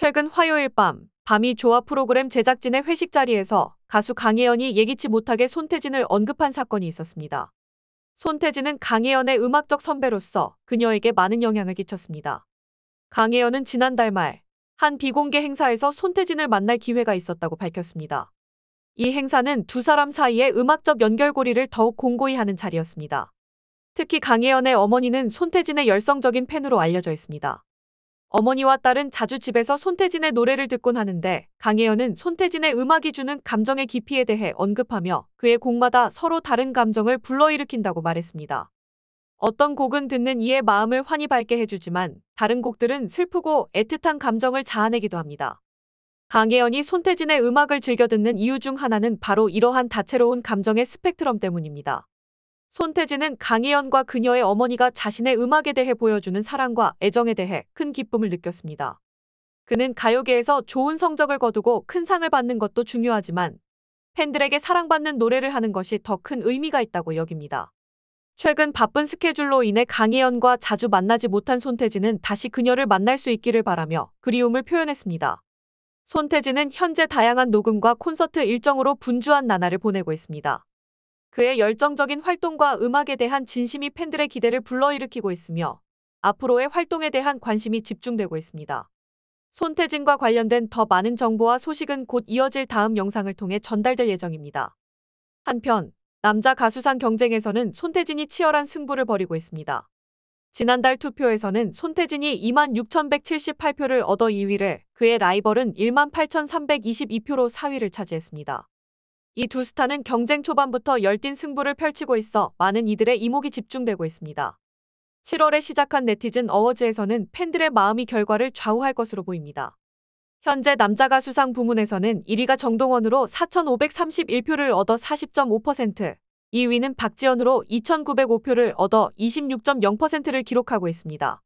최근 화요일 밤 밤이 조합 프로그램 제작진의 회식 자리에서 가수 강혜연이 예기치 못하게 손태진을 언급한 사건이 있었습니다. 손태진은 강혜연의 음악적 선배로서 그녀에게 많은 영향을 끼쳤습니다. 강혜연은 지난달 말 한 비공개 행사에서 손태진을 만날 기회가 있었다고 밝혔습니다. 이 행사는 두 사람 사이의 음악적 연결고리를 더욱 공고히 하는 자리였습니다. 특히 강혜연의 어머니는 손태진의 열성적인 팬으로 알려져 있습니다. 어머니와 딸은 자주 집에서 손태진의 노래를 듣곤 하는데 강혜연은 손태진의 음악이 주는 감정의 깊이에 대해 언급하며 그의 곡마다 서로 다른 감정을 불러일으킨다고 말했습니다. 어떤 곡은 듣는 이의 마음을 환히 밝게 해주지만 다른 곡들은 슬프고 애틋한 감정을 자아내기도 합니다. 강혜연이 손태진의 음악을 즐겨 듣는 이유 중 하나는 바로 이러한 다채로운 감정의 스펙트럼 때문입니다. 손태진은 강혜연과 그녀의 어머니가 자신의 음악에 대해 보여주는 사랑과 애정에 대해 큰 기쁨을 느꼈습니다. 그는 가요계에서 좋은 성적을 거두고 큰 상을 받는 것도 중요하지만 팬들에게 사랑받는 노래를 하는 것이 더 큰 의미가 있다고 여깁니다. 최근 바쁜 스케줄로 인해 강혜연과 자주 만나지 못한 손태진은 다시 그녀를 만날 수 있기를 바라며 그리움을 표현했습니다. 손태진은 현재 다양한 녹음과 콘서트 일정으로 분주한 나날을 보내고 있습니다. 그의 열정적인 활동과 음악에 대한 진심이 팬들의 기대를 불러일으키고 있으며 앞으로의 활동에 대한 관심이 집중되고 있습니다. 손태진과 관련된 더 많은 정보와 소식은 곧 이어질 다음 영상을 통해 전달될 예정입니다. 한편 남자 가수상 경쟁에서는 손태진이 치열한 승부를 벌이고 있습니다. 지난달 투표에서는 손태진이 26,178표를 얻어 2위를, 그의 라이벌은 18,322표로 4위를 차지했습니다. 이두 스타는 경쟁 초반부터 열띤 승부를 펼치고 있어 많은 이들의 이목이 집중되고 있습니다. 7월에 시작한 네티즌 어워즈에서는 팬들의 마음이 결과를 좌우할 것으로 보입니다. 현재 남자 가수상 부문에서는 1위가 정동원으로 4,531표를 얻어 40.5%, 2위는 박지현으로 2,905표를 얻어 26.0%를 기록하고 있습니다.